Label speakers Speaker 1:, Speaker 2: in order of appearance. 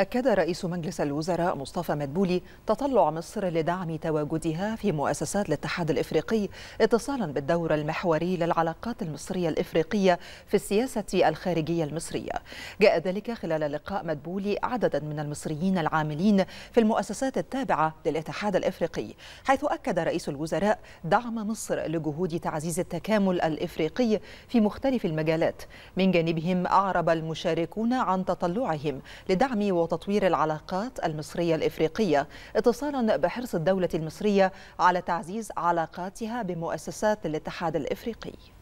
Speaker 1: أكد رئيس مجلس الوزراء مصطفى مدبولي تطلع مصر لدعم تواجدها في مؤسسات الاتحاد الإفريقي اتصالا بالدور المحوري للعلاقات المصرية الإفريقية في السياسة الخارجية المصرية جاء ذلك خلال لقاء مدبولي عددا من المصريين العاملين في المؤسسات التابعة للاتحاد الإفريقي حيث أكد رئيس الوزراء دعم مصر لجهود تعزيز التكامل الإفريقي في مختلف المجالات من جانبهم أعرب المشاركون عن تطلعهم لدعم وتطوير العلاقات المصرية الإفريقية اتصالا بحرص الدولة المصرية على تعزيز علاقاتها بمؤسسات الاتحاد الإفريقي